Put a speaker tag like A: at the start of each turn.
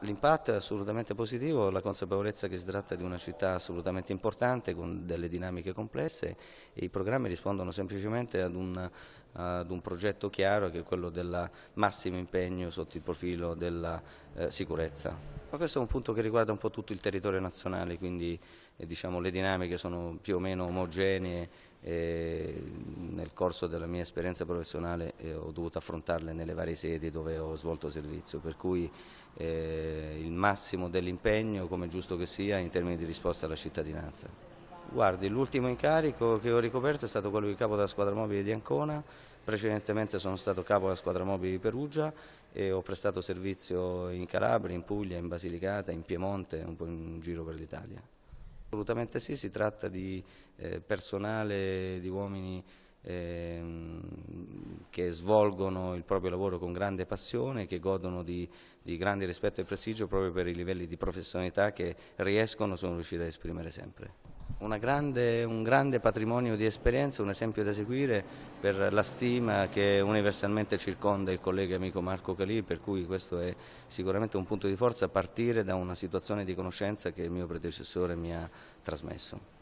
A: l'impatto è assolutamente positivo, la consapevolezza che si tratta di una città assolutamente importante con delle dinamiche complesse e i programmi rispondono semplicemente ad un, ad un progetto chiaro che è quello del massimo impegno sotto il profilo della eh, sicurezza. Ma questo è un punto che riguarda un po' tutto il territorio nazionale, quindi eh, diciamo, le dinamiche sono più o meno omogenee. Eh, nel corso della mia esperienza professionale eh, ho dovuto affrontarle nelle varie sedi dove ho svolto servizio, per cui eh, il massimo dell'impegno, come giusto che sia, in termini di risposta alla cittadinanza. Guardi, l'ultimo incarico che ho ricoperto è stato quello di capo della squadra mobile di Ancona, precedentemente sono stato capo della squadra mobile di Perugia e ho prestato servizio in Calabria, in Puglia, in Basilicata, in Piemonte, un po' in giro per l'Italia. Assolutamente sì, si tratta di eh, personale, di uomini ehm, che svolgono il proprio lavoro con grande passione, che godono di, di grande rispetto e prestigio proprio per i livelli di professionalità che riescono, sono riusciti a esprimere sempre. Grande, un grande patrimonio di esperienza, un esempio da seguire per la stima che universalmente circonda il collega e amico Marco Calì, per cui questo è sicuramente un punto di forza a partire da una situazione di conoscenza che il mio predecessore mi ha trasmesso.